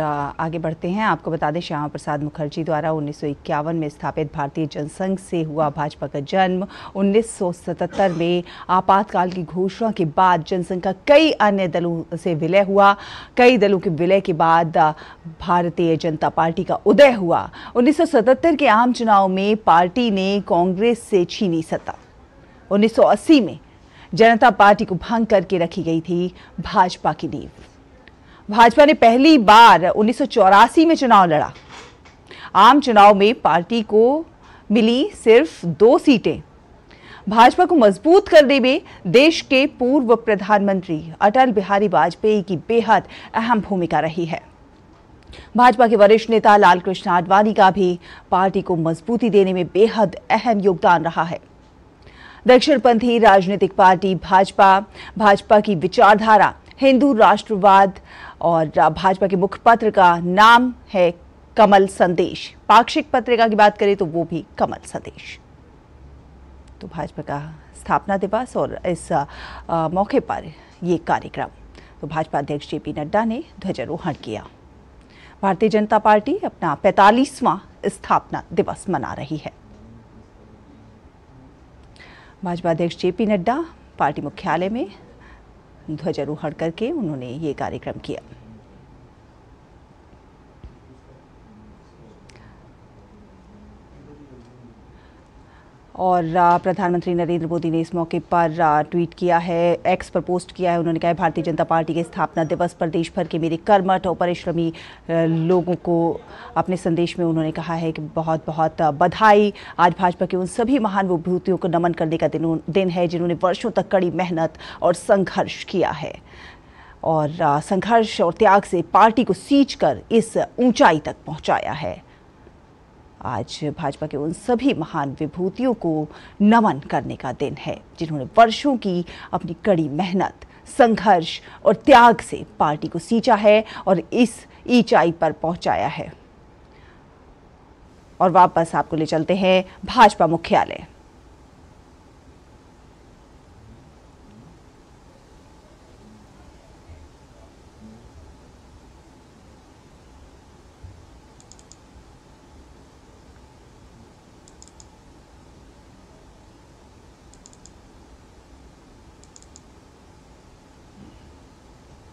आगे बढ़ते हैं आपको बता दें श्यामा प्रसाद मुखर्जी द्वारा उन्नीस में स्थापित भारतीय जनसंघ से हुआ भाजपा का जन्म 1977 में आपातकाल की घोषणा के बाद जनसंघ का कई अन्य दलों से विलय हुआ कई दलों के विलय के बाद भारतीय जनता पार्टी का उदय हुआ 1977 के आम चुनाव में पार्टी ने कांग्रेस से छीनी सत्ता उन्नीस में जनता पार्टी को भंग करके रखी गई थी भाजपा की नींव भाजपा ने पहली बार उन्नीस में चुनाव लड़ा आम चुनाव में पार्टी को मिली सिर्फ दो सीटें भाजपा को मजबूत करने में देश के पूर्व प्रधानमंत्री अटल बिहारी वाजपेयी की बेहद अहम भूमिका रही है भाजपा के वरिष्ठ नेता लालकृष्ण आडवाणी का भी पार्टी को मजबूती देने में बेहद अहम योगदान रहा है दक्षिणपंथी राजनीतिक पार्टी भाजपा भाजपा की विचारधारा हिंदू राष्ट्रवाद और भाजपा के मुखपत्र का नाम है कमल संदेश पाक्षिक पत्रिका की बात करें तो वो भी कमल संदेश तो भाजपा का स्थापना दिवस और इस आ, मौके पर ये कार्यक्रम तो भाजपा अध्यक्ष जे पी नड्डा ने ध्वजारोहण किया भारतीय जनता पार्टी अपना 45वां स्थापना दिवस मना रही है भाजपा अध्यक्ष जे पी नड्डा पार्टी मुख्यालय में ध्वजारोहण करके उन्होंने ये कार्यक्रम किया और प्रधानमंत्री नरेंद्र मोदी ने इस मौके पर ट्वीट किया है एक्स पर पोस्ट किया है उन्होंने कहा है भारतीय जनता पार्टी के स्थापना दिवस पर देश भर के मेरे कर्मठ और परिश्रमी लोगों को अपने संदेश में उन्होंने कहा है कि बहुत बहुत बधाई आज भाजपा के उन सभी महान विभूतियों को नमन करने का दिन दिन है जिन्होंने वर्षों तक कड़ी मेहनत और संघर्ष किया है और संघर्ष और त्याग से पार्टी को सींच कर इस ऊंचाई तक पहुंचाया है आज भाजपा के उन सभी महान विभूतियों को नमन करने का दिन है जिन्होंने वर्षों की अपनी कड़ी मेहनत संघर्ष और त्याग से पार्टी को सींचा है और इस ऊंचाई पर पहुंचाया है और वापस आपको ले चलते हैं भाजपा मुख्यालय